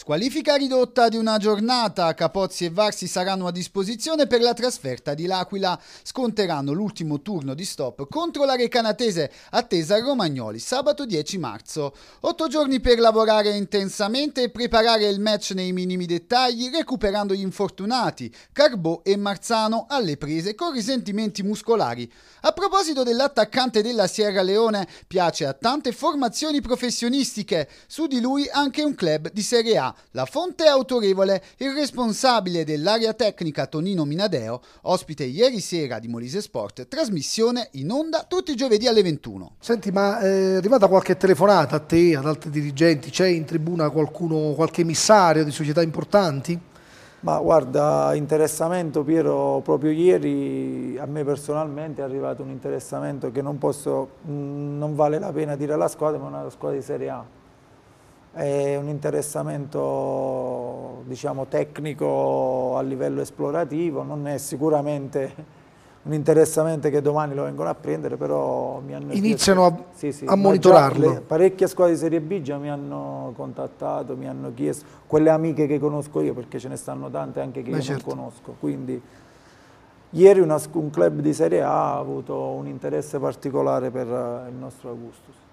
Squalifica ridotta di una giornata, Capozzi e Varsi saranno a disposizione per la trasferta di L'Aquila. Sconteranno l'ultimo turno di stop contro la Recanatese, attesa a Romagnoli sabato 10 marzo. Otto giorni per lavorare intensamente e preparare il match nei minimi dettagli, recuperando gli infortunati, Carbò e Marzano alle prese con risentimenti muscolari. A proposito dell'attaccante della Sierra Leone, piace a tante formazioni professionistiche, su di lui anche un club di Serie A la fonte è autorevole, il responsabile dell'area tecnica Tonino Minadeo, ospite ieri sera di Molise Sport, trasmissione in onda tutti i giovedì alle 21. Senti, ma eh, è arrivata qualche telefonata a te, ad altri dirigenti? C'è in tribuna qualcuno, qualche emissario di società importanti? Ma guarda, interessamento Piero, proprio ieri a me personalmente è arrivato un interessamento che non posso, mm, non vale la pena dire alla squadra, ma è una squadra di Serie A è un interessamento diciamo, tecnico a livello esplorativo, non è sicuramente un interessamento che domani lo vengono a prendere, però mi hanno... Iniziano chiesto, a, sì, sì, a monitorarlo. Le, parecchie squadre di Serie B già mi hanno contattato, mi hanno chiesto, quelle amiche che conosco io, perché ce ne stanno tante anche che Beh, io certo. non conosco, quindi... Ieri una, un club di Serie A ha avuto un interesse particolare per il nostro Augustus.